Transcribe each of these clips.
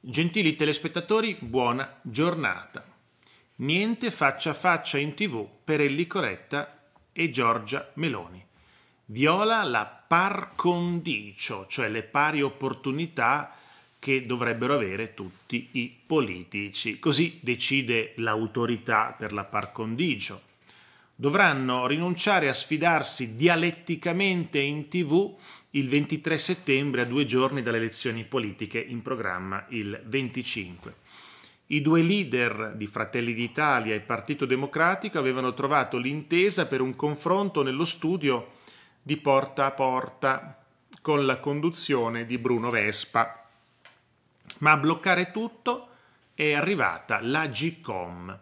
Gentili telespettatori, buona giornata. Niente faccia a faccia in tv per Elli Coretta e Giorgia Meloni. Viola la par condicio, cioè le pari opportunità che dovrebbero avere tutti i politici. Così decide l'autorità per la par condicio dovranno rinunciare a sfidarsi dialetticamente in tv il 23 settembre a due giorni dalle elezioni politiche in programma il 25. I due leader di Fratelli d'Italia e Partito Democratico avevano trovato l'intesa per un confronto nello studio di porta a porta con la conduzione di Bruno Vespa. Ma a bloccare tutto è arrivata la GCOM,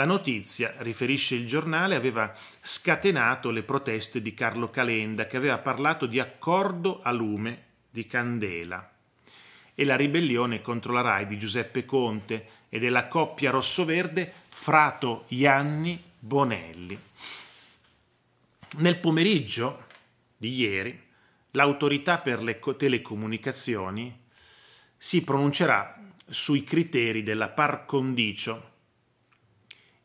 la notizia, riferisce il giornale, aveva scatenato le proteste di Carlo Calenda, che aveva parlato di accordo a lume di candela, e la ribellione contro la RAI di Giuseppe Conte e della coppia rossoverde Frato Ianni Bonelli. Nel pomeriggio di ieri, l'autorità per le telecomunicazioni si pronuncerà sui criteri della par condicio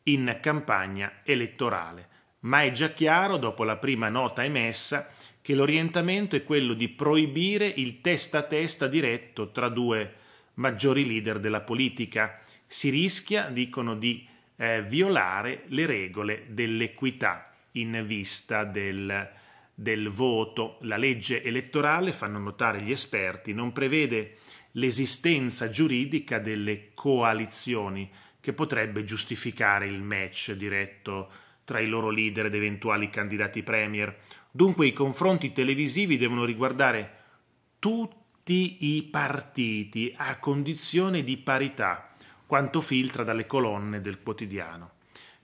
in campagna elettorale, ma è già chiaro dopo la prima nota emessa che l'orientamento è quello di proibire il testa a testa diretto tra due maggiori leader della politica. Si rischia, dicono, di eh, violare le regole dell'equità in vista del, del voto. La legge elettorale, fanno notare gli esperti, non prevede l'esistenza giuridica delle coalizioni, che potrebbe giustificare il match diretto tra i loro leader ed eventuali candidati premier. Dunque i confronti televisivi devono riguardare tutti i partiti a condizione di parità, quanto filtra dalle colonne del quotidiano.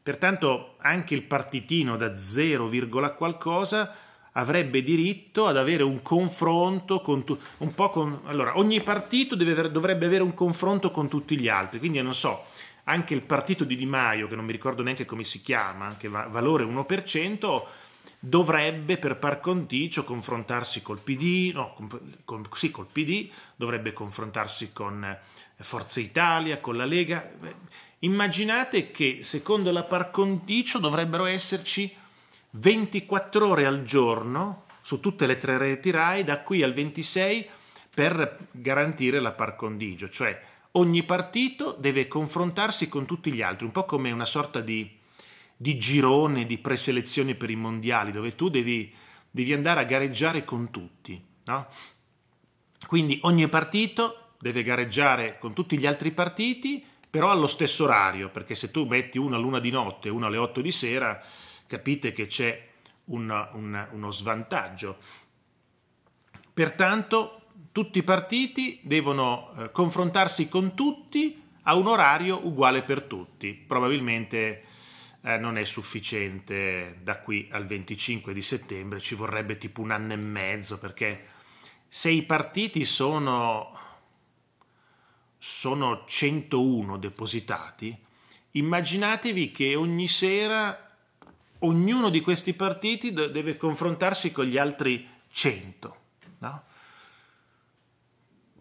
Pertanto anche il partitino da 0, qualcosa avrebbe diritto ad avere un confronto con tu- un po' con allora ogni partito deve, dovrebbe avere un confronto con tutti gli altri, quindi non so, anche il partito di Di Maio, che non mi ricordo neanche come si chiama, che va, valore 1%, dovrebbe per par condicio confrontarsi col PD, no, con, sì, col PD, dovrebbe confrontarsi con eh, Forza Italia, con la Lega. Immaginate che secondo la par condicio dovrebbero esserci 24 ore al giorno su tutte le tre reti RAI da qui al 26 per garantire la par condicio, cioè Ogni partito deve confrontarsi con tutti gli altri, un po' come una sorta di, di girone di preselezione per i mondiali, dove tu devi, devi andare a gareggiare con tutti. No? Quindi ogni partito deve gareggiare con tutti gli altri partiti, però allo stesso orario, perché se tu metti uno all'una di notte e uno alle otto di sera, capite che c'è un, un, uno svantaggio. Pertanto tutti i partiti devono eh, confrontarsi con tutti a un orario uguale per tutti. Probabilmente eh, non è sufficiente da qui al 25 di settembre, ci vorrebbe tipo un anno e mezzo perché se i partiti sono, sono 101 depositati, immaginatevi che ogni sera ognuno di questi partiti deve confrontarsi con gli altri 100. No?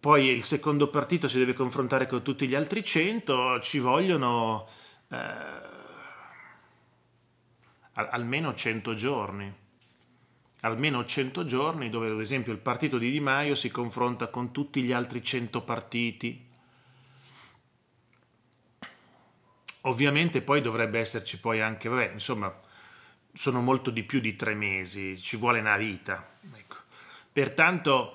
poi il secondo partito si deve confrontare con tutti gli altri 100, ci vogliono eh, almeno 100 giorni. Almeno 100 giorni dove ad esempio il partito di Di Maio si confronta con tutti gli altri 100 partiti. Ovviamente poi dovrebbe esserci poi anche, vabbè, insomma, sono molto di più di tre mesi, ci vuole una vita. Ecco. Pertanto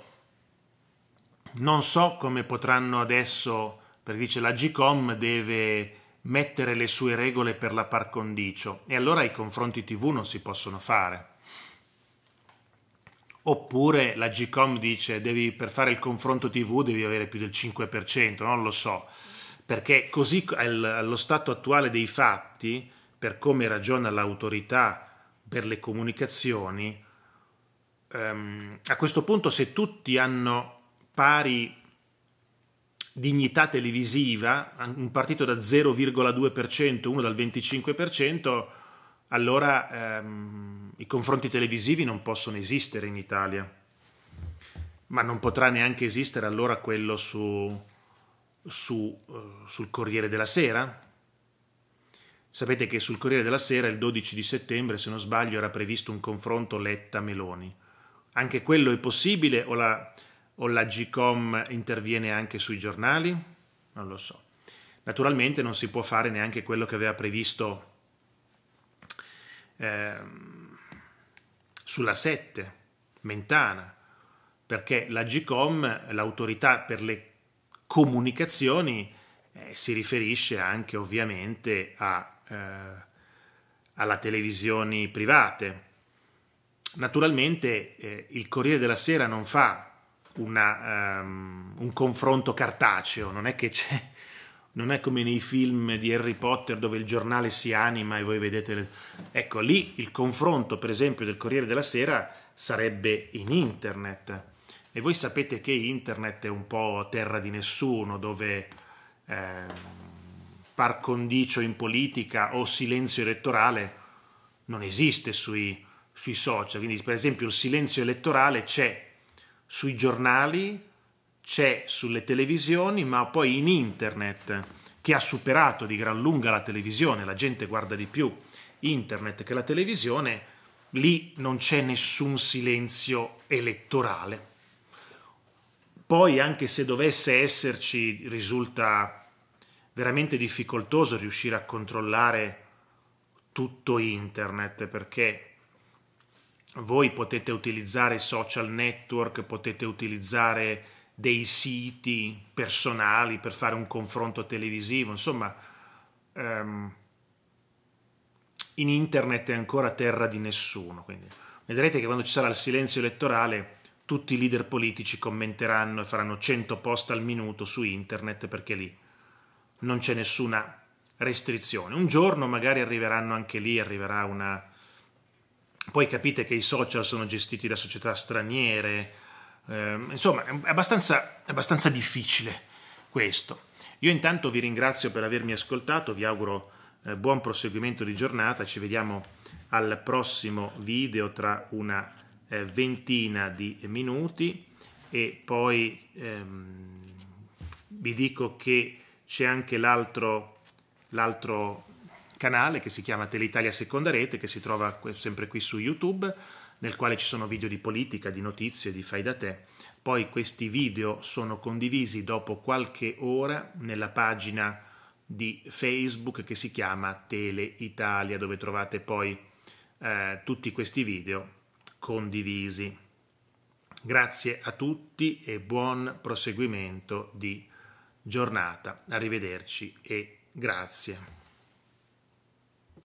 non so come potranno adesso, perché dice la GCOM deve mettere le sue regole per la par condicio e allora i confronti TV non si possono fare. Oppure la GCOM dice devi, per fare il confronto TV devi avere più del 5%, non lo so, perché così allo stato attuale dei fatti, per come ragiona l'autorità per le comunicazioni, ehm, a questo punto se tutti hanno pari dignità televisiva, un partito da 0,2%, uno dal 25%, allora ehm, i confronti televisivi non possono esistere in Italia. Ma non potrà neanche esistere allora quello su, su, uh, sul Corriere della Sera. Sapete che sul Corriere della Sera il 12 di settembre, se non sbaglio, era previsto un confronto Letta-Meloni. Anche quello è possibile o la o la GCOM interviene anche sui giornali? Non lo so. Naturalmente non si può fare neanche quello che aveva previsto eh, sulla 7, Mentana, perché la GCOM, l'autorità per le comunicazioni, eh, si riferisce anche ovviamente a, eh, alla televisione private. Naturalmente eh, il Corriere della Sera non fa una, um, un confronto cartaceo, non è che c'è non è come nei film di Harry Potter dove il giornale si anima e voi vedete... Le... Ecco, lì il confronto, per esempio, del Corriere della Sera sarebbe in internet. E voi sapete che internet è un po' terra di nessuno, dove eh, par condicio in politica o silenzio elettorale non esiste sui, sui social. Quindi, per esempio, il silenzio elettorale c'è sui giornali, c'è sulle televisioni, ma poi in internet, che ha superato di gran lunga la televisione, la gente guarda di più internet che la televisione, lì non c'è nessun silenzio elettorale. Poi anche se dovesse esserci risulta veramente difficoltoso riuscire a controllare tutto internet perché voi potete utilizzare i social network, potete utilizzare dei siti personali per fare un confronto televisivo, insomma, um, in internet è ancora terra di nessuno. Quindi vedrete che quando ci sarà il silenzio elettorale tutti i leader politici commenteranno e faranno 100 post al minuto su internet perché lì non c'è nessuna restrizione. Un giorno magari arriveranno anche lì, arriverà una poi capite che i social sono gestiti da società straniere, eh, insomma è abbastanza, è abbastanza difficile questo. Io intanto vi ringrazio per avermi ascoltato, vi auguro eh, buon proseguimento di giornata, ci vediamo al prossimo video tra una eh, ventina di minuti e poi ehm, vi dico che c'è anche l'altro canale che si chiama Teleitalia Seconda Rete, che si trova sempre qui su YouTube, nel quale ci sono video di politica, di notizie, di fai da te. Poi questi video sono condivisi dopo qualche ora nella pagina di Facebook che si chiama Teleitalia, dove trovate poi eh, tutti questi video condivisi. Grazie a tutti e buon proseguimento di giornata. Arrivederci e grazie.